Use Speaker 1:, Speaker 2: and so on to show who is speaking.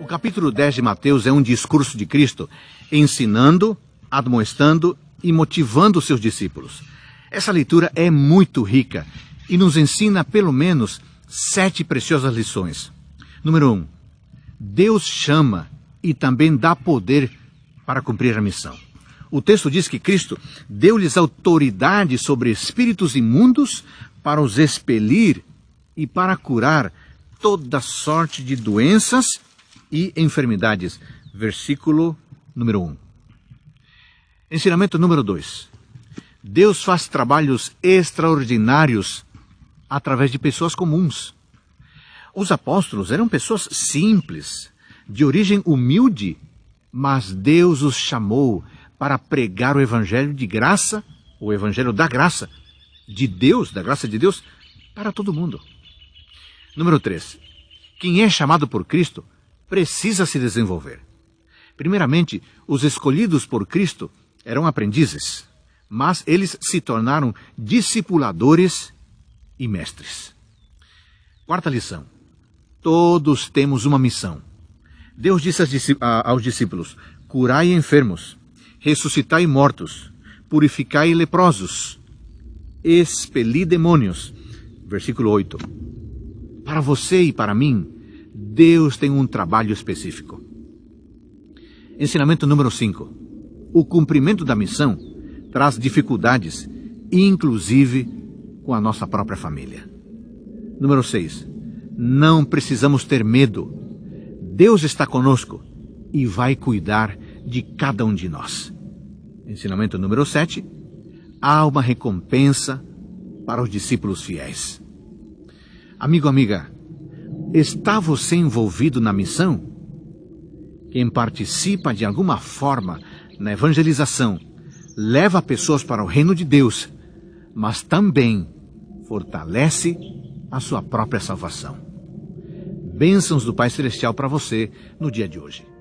Speaker 1: O capítulo 10 de Mateus é um discurso de Cristo ensinando, admoestando e motivando seus discípulos. Essa leitura é muito rica e nos ensina pelo menos sete preciosas lições. Número 1. Um, Deus chama e também dá poder para cumprir a missão. O texto diz que Cristo deu-lhes autoridade sobre espíritos imundos para os expelir e para curar toda sorte de doenças e enfermidades. Versículo número 1. Ensinamento número 2. Deus faz trabalhos extraordinários através de pessoas comuns. Os apóstolos eram pessoas simples, de origem humilde, mas Deus os chamou para pregar o evangelho de graça, o evangelho da graça de Deus, da graça de Deus para todo mundo. Número 3. Quem é chamado por Cristo precisa se desenvolver. Primeiramente, os escolhidos por Cristo eram aprendizes, mas eles se tornaram discipuladores e mestres. Quarta lição: todos temos uma missão. Deus disse aos discípulos: curai enfermos, ressuscitai mortos, purificai leprosos, expeli demônios. Versículo 8. Para você e para mim, Deus tem um trabalho específico. Ensinamento número 5. O cumprimento da missão traz dificuldades, inclusive com a nossa própria família. Número 6. Não precisamos ter medo. Deus está conosco e vai cuidar de cada um de nós. Ensinamento número 7. Há uma recompensa para os discípulos fiéis. Amigo, amiga, Está você envolvido na missão? Quem participa de alguma forma na evangelização leva pessoas para o reino de Deus, mas também fortalece a sua própria salvação. Bênçãos do Pai Celestial para você no dia de hoje.